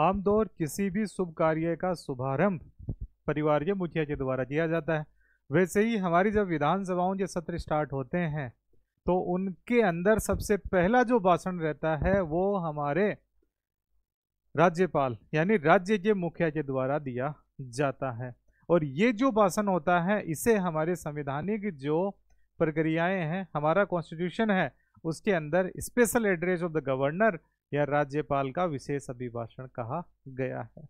आमतौर किसी भी शुभ कार्य का शुभारंभ के मुखिया के द्वारा किया जाता है वैसे ही हमारी जब विधानसभाओं के सत्र स्टार्ट होते हैं तो उनके अंदर सबसे पहला जो भाषण रहता है वो हमारे राज्यपाल यानी राज्य के मुखिया के द्वारा दिया जाता है और ये जो भाषण होता है इसे हमारे संविधानिक जो प्रक्रियाएं हैं हमारा कॉन्स्टिट्यूशन है उसके अंदर special address of the governor या राज्यपाल का विशेष अभिभाषण कहा गया है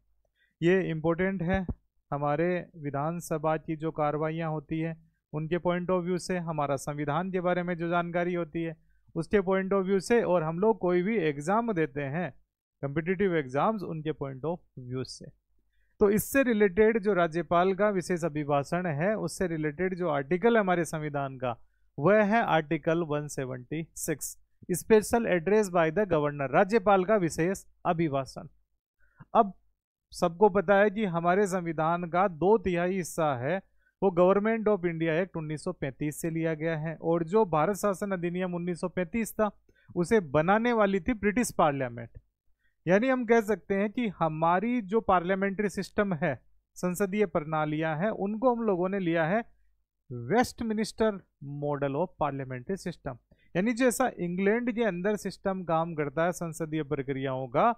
ये इम्पोर्टेंट है हमारे विधानसभा की जो कार्रवाइयाँ होती है उनके पॉइंट ऑफ व्यू से हमारा संविधान के बारे में जो जानकारी होती है उसके पॉइंट ऑफ व्यू से और हम लोग कोई भी एग्ज़ाम देते हैं कम्पिटिटिव एग्ज़ाम्स उनके पॉइंट ऑफ व्यू से तो इससे रिलेटेड जो राज्यपाल का विशेष अभिभाषण है उससे रिलेटेड जो आर्टिकल है हमारे संविधान का वह है article 176 special address by the governor राज्यपाल का विशेष अभिभाषण अब सबको पता है कि हमारे संविधान का दो तिहाई हिस्सा है वो गवर्नमेंट ऑफ इंडिया एक्ट 1935 से लिया गया है और जो भारत शासन अधिनियम 1935 था उसे बनाने वाली थी ब्रिटिश पार्लियामेंट यानी हम कह सकते हैं कि हमारी जो पार्लियामेंट्री सिस्टम है संसदीय प्रणालियां हैं उनको हम लोगों ने लिया है Westminster model of parliamentary system यानी जैसा इंग्लैंड के अंदर सिस्टम काम करता है संसदीय प्रक्रियाओं का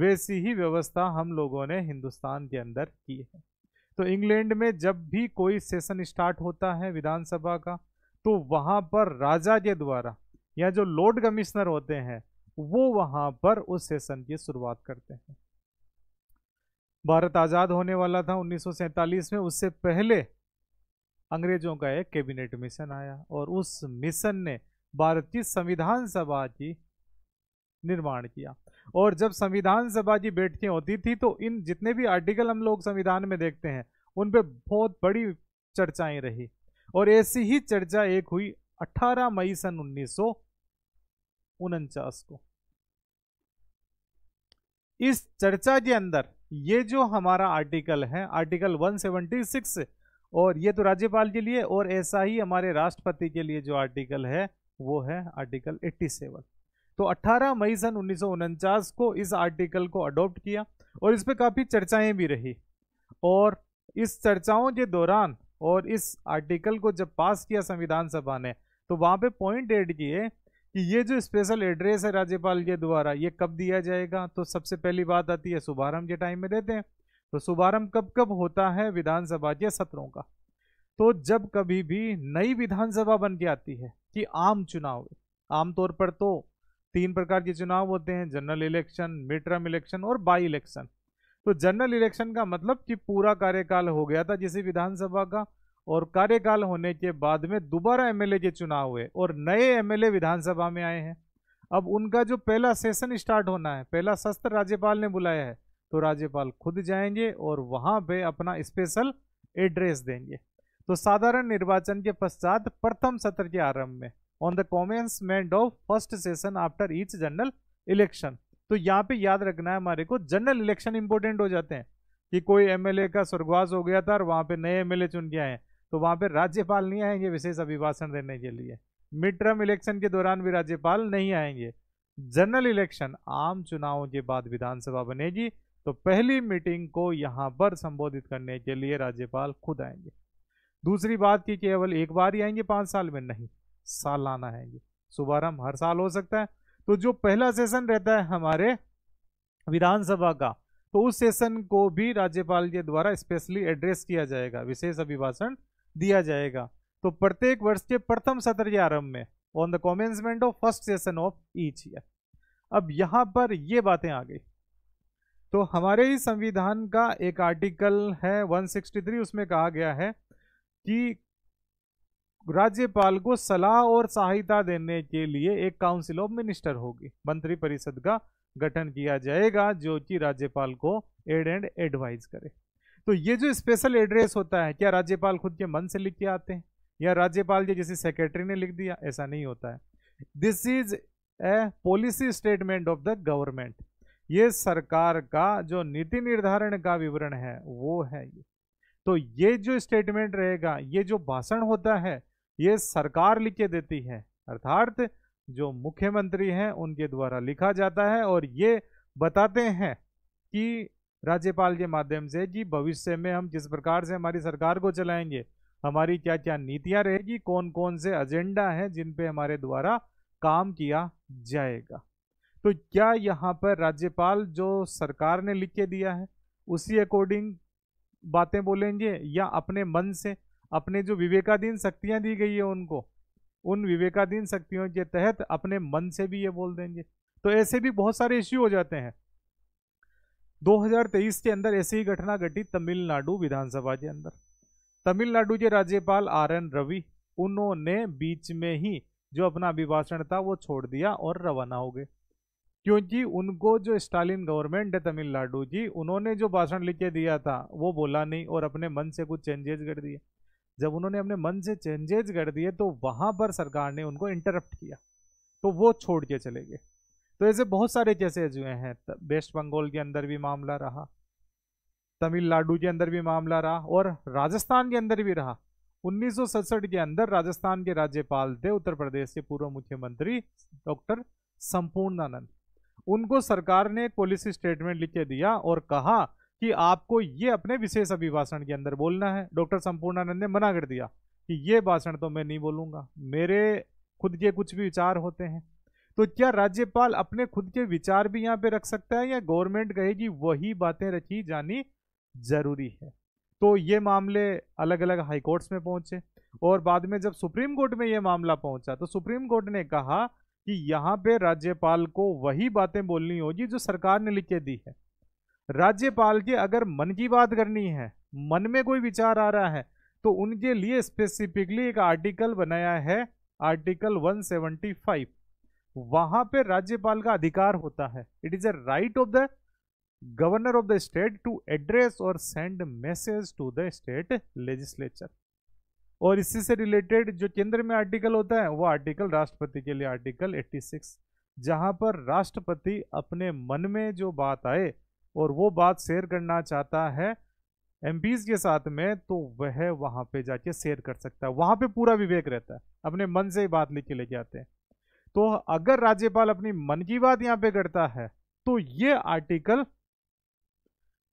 वैसी ही व्यवस्था हम लोगों ने हिंदुस्तान के अंदर की है तो इंग्लैंड में जब भी कोई सेशन स्टार्ट होता है विधानसभा का तो वहाँ पर राजा के द्वारा या जो लॉर्ड कमिश्नर होते हैं वो वहाँ पर उस सेशन की शुरुआत करते हैं भारत आज़ाद होने वाला था 1947 में उससे पहले अंग्रेजों का एक कैबिनेट मिशन आया और उस मिशन ने भारत की संविधान सभा की निर्माण किया और जब संविधान सभा की बैठकें होती थी तो इन जितने भी आर्टिकल हम लोग संविधान में देखते हैं उन पे बहुत बड़ी चर्चाएं रही और ऐसी ही चर्चा एक हुई 18 मई सन उन्नीस को इस चर्चा के अंदर ये जो हमारा आर्टिकल है आर्टिकल 176 और ये तो राज्यपाल के लिए और ऐसा ही हमारे राष्ट्रपति के लिए जो आर्टिकल है वो है आर्टिकल 87 तो 18 मई सन उन्नीस को इस आर्टिकल को अडॉप्ट किया और इस पर काफ़ी चर्चाएं भी रही और इस चर्चाओं के दौरान और इस आर्टिकल को जब पास किया संविधान सभा ने तो वहाँ पे पॉइंट एड किए कि ये जो स्पेशल एड्रेस है राज्यपाल के द्वारा ये कब दिया जाएगा तो सबसे पहली बात आती है शुभारंभ के टाइम में देते हैं तो शुभारंभ कब कब होता है विधानसभा के सत्रों का तो जब कभी भी नई विधानसभा बन के आती है कि आम चुनाव आमतौर पर तो तीन प्रकार के चुनाव होते हैं general election mid term election और बाई इलेक्शन तो जनरल इलेक्शन का मतलब कि पूरा कार्यकाल हो गया था जिसे विधानसभा का और कार्यकाल होने के बाद में दोबारा एमएलए के चुनाव हुए और नए एमएलए विधानसभा में आए हैं अब उनका जो पहला सेशन स्टार्ट होना है पहला सस्त्र राज्यपाल ने बुलाया है तो राज्यपाल खुद जाएंगे और वहां पे अपना स्पेशल एड्रेस देंगे तो साधारण निर्वाचन के पश्चात प्रथम सत्र के आरंभ में on the commencement of first session after each general election तो यहाँ पे याद रखना है हमारे को जनरल इलेक्शन इंपोर्टेंट हो जाते हैं कि कोई एमएलए का स्वर्गवास हो गया था और वहाँ पे नए एमएलए चुन के आए तो वहाँ पे राज्यपाल नहीं आएंगे विशेष अभिभाषण देने के लिए मिड टर्म इलेक्शन के दौरान भी राज्यपाल नहीं आएंगे जनरल इलेक्शन आम चुनावों के बाद विधानसभा बनेगी तो पहली मीटिंग को यहाँ पर संबोधित करने के लिए राज्यपाल खुद आएंगे दूसरी बात की केवल एक बार ही आएंगे पाँच साल में नहीं सालाना आएंगे शुभारंभ हर साल हो सकता है तो जो पहला सेशन रहता है हमारे विधानसभा का तो उस सेशन को भी राज्यपाल के द्वारा स्पेशली एड्रेस किया जाएगा विशेष अभिभाषण दिया जाएगा तो प्रत्येक वर्ष के प्रथम सत्र के आरंभ में on the commencement of first session of each year अब यहाँ पर ये बातें आ गई तो हमारे ही संविधान का एक आर्टिकल है 163 उसमें कहा गया है कि राज्यपाल को सलाह और सहायता देने के लिए एक काउंसिल ऑफ मिनिस्टर होगी मंत्री परिषद का गठन किया जाएगा जो कि राज्यपाल को एड एंड एडवाइज करे तो ये जो स्पेशल एड्रेस होता है क्या राज्यपाल खुद के मन से लिख के आते हैं या राज्यपाल के किसी सेक्रेटरी ने लिख दिया ऐसा नहीं होता है this is a policy statement of the government ये सरकार का जो नीति निर्धारण का विवरण है वो है ये तो ये जो स्टेटमेंट रहेगा ये जो भाषण होता है ये सरकार लिख के देती है अर्थात जो मुख्यमंत्री हैं उनके द्वारा लिखा जाता है और ये बताते हैं कि राज्यपाल के माध्यम से कि भविष्य में हम किस प्रकार से हमारी सरकार को चलाएंगे हमारी क्या क्या नीतियाँ रहेगी कौन कौन से एजेंडा हैं जिन पे हमारे द्वारा काम किया जाएगा तो क्या यहाँ पर राज्यपाल जो सरकार ने लिख के दिया है उसी अकॉर्डिंग बातें बोलेंगे या अपने मन से अपने जो विवेकाधीन शक्तियाँ दी गई है उनको उन विवेकाधीन शक्तियों के तहत अपने मन से भी ये बोल देंगे तो ऐसे भी बहुत सारे इश्यू हो जाते हैं 2023 के अंदर ऐसी ही घटना घटी तमिलनाडु विधानसभा के अंदर तमिलनाडु के राज्यपाल आर एन रवि उन्होंने बीच में ही जो अपना अभिभाषण था वो छोड़ दिया और रवाना हो गए क्योंकि उनको जो स्टालिन गवर्नमेंट है तमिलनाडु जी उन्होंने जो भाषण लिख के दिया था वो बोला नहीं और अपने मन से कुछ चेंजेज कर दिए जब उन्होंने अपने मन से चेंजेज कर दिए तो वहाँ पर सरकार ने उनको इंटरप्ट किया तो वो छोड़ के चले गए तो ऐसे बहुत सारे केसेज हुए हैं वेस्ट बंगाल के अंदर भी मामला रहा तमिलनाडु के अंदर भी मामला रहा और राजस्थान के अंदर भी रहा उन्नीस के अंदर राजस्थान के राज्यपाल थे उत्तर प्रदेश के पूर्व मुख्यमंत्री डॉक्टर संपूर्णानंद उनको सरकार ने एक पॉलिसी स्टेटमेंट लिख के दिया और कहा कि आपको ये अपने विशेष अभिभाषण के अंदर बोलना है डॉक्टर संपूर्णानंद ने मना कर दिया कि ये भाषण तो मैं नहीं बोलूँगा मेरे खुद के कुछ भी विचार होते हैं तो क्या राज्यपाल अपने खुद के विचार भी यहाँ पे रख सकता है या गवर्नमेंट कहेगी वही बातें रखी जानी जरूरी है तो ये मामले अलग अलग हाईकोर्ट्स में पहुंचे और बाद में जब सुप्रीम कोर्ट में ये मामला पहुंचा तो सुप्रीम कोर्ट ने कहा कि यहाँ पे राज्यपाल को वही बातें बोलनी होगी जो सरकार ने लिख के दी है राज्यपाल के अगर मन की बात करनी है मन में कोई विचार आ रहा है तो उनके लिए स्पेसिफिकली एक आर्टिकल बनाया है आर्टिकल 175 वहां पर राज्यपाल का अधिकार होता है it is a right of the governor of the state to address और send message to the state legislature और इसी से रिलेटेड जो केंद्र में आर्टिकल होता है वो आर्टिकल राष्ट्रपति के लिए आर्टिकल 86 जहां पर राष्ट्रपति अपने मन में जो बात आए और वो बात शेयर करना चाहता है एम के साथ में तो वह वहां पे जाके शेयर कर सकता है वहां पे पूरा विवेक रहता है अपने मन से ही बात लिख के लेके आते हैं तो अगर राज्यपाल अपनी मन की बात यहाँ पे करता है तो ये आर्टिकल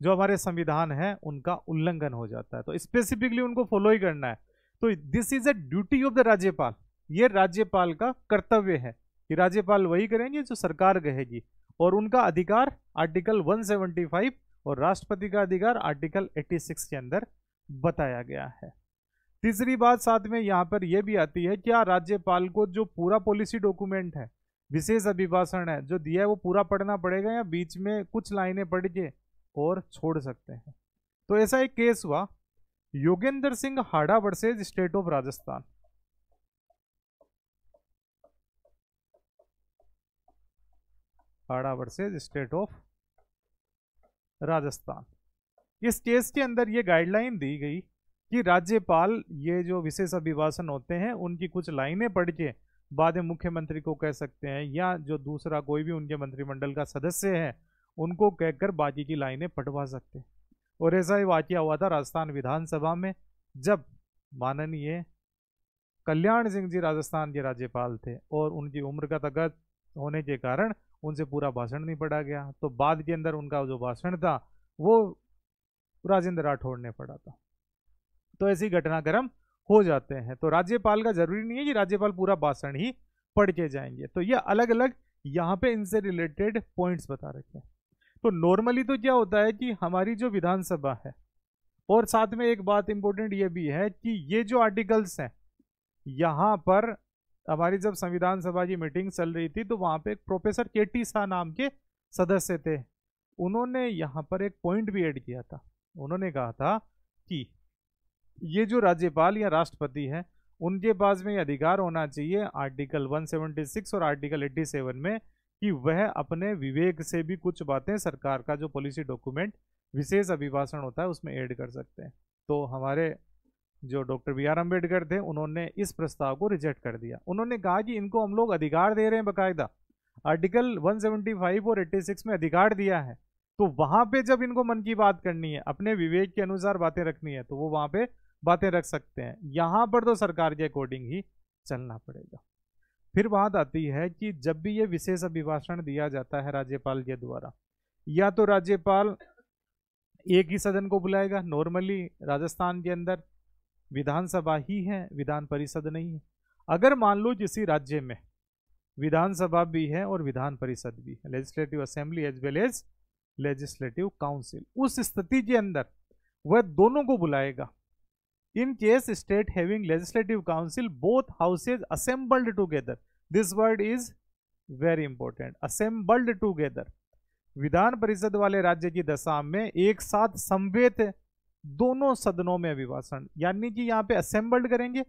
जो हमारे संविधान है उनका उल्लंघन हो जाता है तो स्पेसिफिकली उनको फॉलो ही करना है तो this is a duty of the राज्यपाल ये राज्यपाल का कर्तव्य है कि राज्यपाल वही करेंगे जो सरकार कहेगी और उनका अधिकार आर्टिकल 175 और राष्ट्रपति का अधिकार आर्टिकल 86 के अंदर बताया गया है तीसरी बात साथ में यहाँ पर यह भी आती है क्या राज्यपाल को जो पूरा पॉलिसी डॉक्यूमेंट है विशेष अभिभाषण है जो दिया है वो पूरा पढ़ना पड़ेगा या बीच में कुछ लाइनें पढ़ के और छोड़ सकते हैं तो ऐसा एक केस हुआ Yogendra Singh Hada versus state of Rajasthan Hada versus state of Rajasthan इस केस के अंदर ये गाइडलाइन दी गई कि राज्यपाल ये जो विशेष अभिभाषण होते हैं उनकी कुछ लाइनें पढ़ के बाद में मुख्यमंत्री को कह सकते हैं या जो दूसरा कोई भी उनके मंत्रिमंडल का सदस्य है उनको कहकर बाकी की लाइनें पढ़वा सकते हैं और ऐसा ही वाक्य हुआ था राजस्थान विधानसभा में जब माननीय कल्याण सिंह जी राजस्थान के राज्यपाल थे और उनकी उम्र का तगत होने के कारण उनसे पूरा भाषण नहीं पढ़ा गया तो बाद के अंदर उनका जो भाषण था वो राजेंद्र राठौड़ ने पढ़ा था तो ऐसी घटनाक्रम हो जाते हैं तो राज्यपाल का जरूरी नहीं है कि राज्यपाल पूरा भाषण ही पढ़ के जाएंगे तो ये अलग अलग यहाँ पे इनसे रिलेटेड पॉइंट्स बता रखे हैं तो नॉर्मली तो क्या होता है कि हमारी जो विधानसभा है और साथ में एक बात इंपॉर्टेंट ये भी है कि ये जो आर्टिकल्स हैं यहाँ पर हमारी जब संविधान सभा की मीटिंग चल रही थी तो वहाँ पे एक प्रोफेसर के टी शाह नाम के सदस्य थे उन्होंने यहाँ पर एक पॉइंट भी ऐड किया था उन्होंने कहा था कि ये जो राज्यपाल या राष्ट्रपति हैं उनके पास में अधिकार होना चाहिए आर्टिकल 176 और आर्टिकल 87 में कि वह अपने विवेक से भी कुछ बातें सरकार का जो पॉलिसी डॉक्यूमेंट विशेष अभिभाषण होता है उसमें ऐड कर सकते हैं तो हमारे जो डॉक्टर बी आर अम्बेडकर थे उन्होंने इस प्रस्ताव को रिजेक्ट कर दिया उन्होंने कहा कि इनको हम लोग अधिकार दे रहे हैं बकायदा आर्टिकल 175 और 86 में अधिकार दिया है तो वहां पे जब इनको मन की बात करनी है अपने विवेक के अनुसार बातें रखनी है तो वो वहां पे बातें रख सकते हैं यहाँ पर तो सरकार के अकॉर्डिंग ही चलना पड़ेगा फिर बात आती है कि जब भी ये विशेष अभिभाषण दिया जाता है राज्यपाल के द्वारा या तो राज्यपाल एक ही सदन को बुलाएगा नॉर्मली राजस्थान के अंदर विधानसभा ही है विधान परिषद नहीं है अगर मान लो किसी राज्य में विधानसभा भी है और विधान परिषद भी है legislative assembly as well as legislative council उस स्थिति के अंदर वह दोनों को बुलाएगा in case state having legislative council both houses assembled together this word is very important assembled together विधान परिषद वाले राज्य की दशा में एक साथ संवेद दोनों सदनों में अभिभाषण यानी कि यहाँ पे असेंबल्ड करेंगे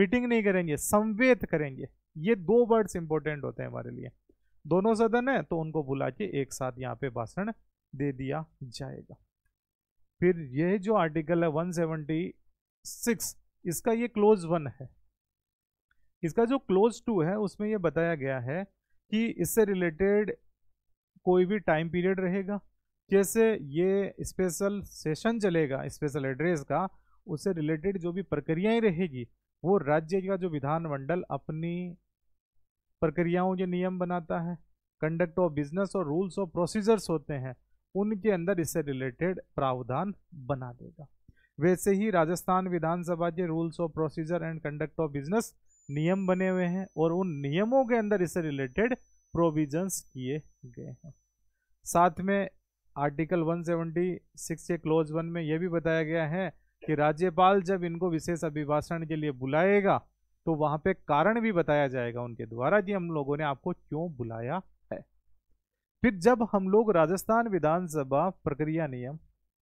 मीटिंग नहीं करेंगे संवेद करेंगे ये दो वर्ड्स इंपॉर्टेंट होते हैं हमारे लिए दोनों सदन है तो उनको बुला के एक साथ यहाँ पे भाषण दे दिया जाएगा फिर यह जो आर्टिकल है 170 सिक्स इसका ये क्लोज वन है इसका जो क्लोज टू है उसमें ये बताया गया है कि इससे रिलेटेड कोई भी टाइम पीरियड रहेगा जैसे ये स्पेशल सेशन चलेगा स्पेशल एड्रेस का उससे रिलेटेड जो भी प्रक्रियाएं रहेगी वो राज्य का जो विधानमंडल अपनी प्रक्रियाओं के नियम बनाता है कंडक्ट ऑफ बिजनेस और रूल्स और प्रोसीजर्स होते हैं उनके अंदर इससे रिलेटेड प्रावधान बना देगा वैसे ही राजस्थान विधानसभा के rules of procedure and conduct of business नियम बने हुए हैं और उन नियमों के अंदर इससे रिलेटेड प्रोविजंस किए गए हैं साथ में आर्टिकल 176 के क्लोज वन में यह भी बताया गया है कि राज्यपाल जब इनको विशेष अभिभाषण के लिए बुलाएगा तो वहां पे कारण भी बताया जाएगा उनके द्वारा कि हम लोगों ने आपको क्यों बुलाया है फिर जब हम लोग राजस्थान विधानसभा प्रक्रिया नियम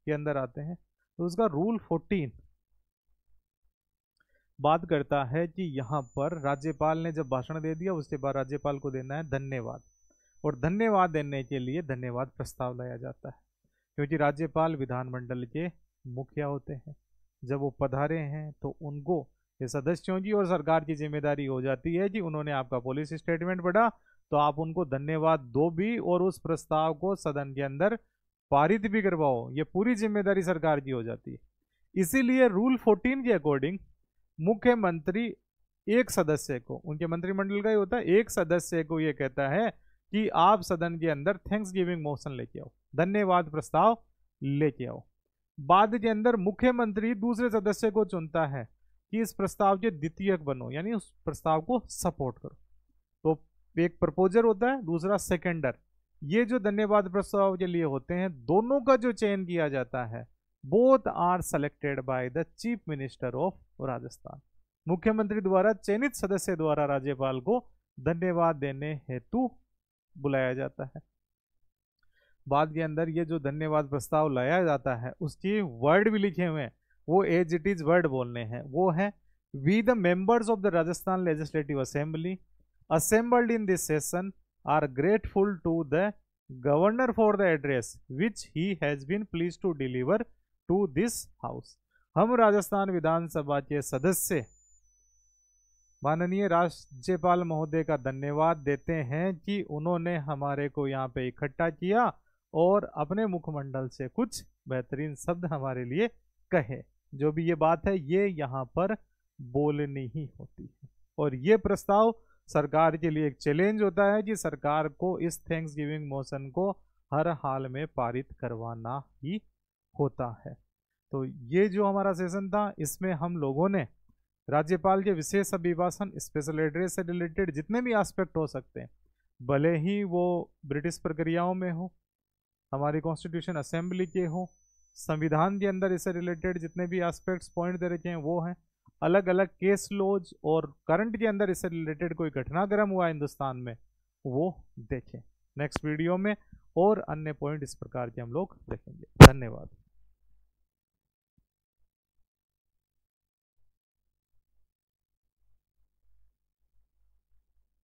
के अंदर आते हैं तो उसका रूल फोर्टीन बात करता है कि यहाँ पर राज्यपाल ने जब भाषण दे दिया उसके बाद राज्यपाल को देना है धन्यवाद और धन्यवाद देने के लिए धन्यवाद प्रस्ताव लाया जाता है क्योंकि राज्यपाल विधानमंडल के मुखिया होते हैं जब वो पधारे हैं तो उनको ये सदस्यों की और सरकार की जिम्मेदारी हो जाती है कि उन्होंने आपका पॉलिसी स्टेटमेंट पढ़ा तो आप उनको धन्यवाद दो भी और उस प्रस्ताव को सदन के अंदर पारित भी करवाओ ये पूरी जिम्मेदारी सरकार की हो जाती है इसीलिए रूल 14 के अकॉर्डिंग मुख्यमंत्री एक सदस्य को उनके मंत्रिमंडल का ही होता है एक सदस्य को ये कहता है कि आप सदन के अंदर थैंक्स गिविंग मोशन लेके आओ धन्यवाद प्रस्ताव लेके आओ बाद के अंदर मुख्यमंत्री दूसरे सदस्य को चुनता है कि इस प्रस्ताव के द्वितीय बनो यानी उस प्रस्ताव को सपोर्ट करो तो एक प्रपोजर होता है दूसरा सेकेंडर ये जो धन्यवाद प्रस्ताव के लिए होते हैं दोनों का जो चयन किया जाता है both are selected by the chief minister of Rajasthan मुख्यमंत्री द्वारा चयनित सदस्य द्वारा राज्यपाल को धन्यवाद देने हेतु बुलाया जाता है बाद के अंदर ये जो धन्यवाद प्रस्ताव लाया जाता है उसकी वर्ड भी लिखे हुए हैं वो एज इट इज वर्ड बोलने हैं वो है we the members of the Rajasthan legislative assembly assembled in this session are grateful to the governor for the address which he has been pleased to deliver to this house. हम राजस्थान विधानसभा के सदस्य माननीय राज्यपाल महोदय का धन्यवाद देते हैं कि उन्होंने हमारे को यहाँ पे इकट्ठा किया और अपने मुखमंडल से कुछ बेहतरीन शब्द हमारे लिए कहे जो भी ये बात है ये यहाँ पर बोलनी ही होती है और ये प्रस्ताव सरकार के लिए एक चैलेंज होता है कि सरकार को इस थैंक्स गिविंग मोशन को हर हाल में पारित करवाना ही होता है तो ये जो हमारा सेशन था इसमें हम लोगों ने राज्यपाल के विशेष अभिभाषण स्पेशल एड्रेस से रिलेटेड जितने भी एस्पेक्ट हो सकते हैं भले ही वो ब्रिटिश प्रक्रियाओं में हो हमारी कॉन्स्टिट्यूशन असेंबली के हों संविधान के अंदर इससे रिलेटेड जितने भी एस्पेक्ट्स पॉइंट दे रखे हैं वो हैं अलग अलग केस लोज और करंट के अंदर इससे रिलेटेड कोई घटनाक्रम हुआ हिंदुस्तान में वो देखें नेक्स्ट वीडियो में और अन्य पॉइंट इस प्रकार के हम लोग देखेंगे धन्यवाद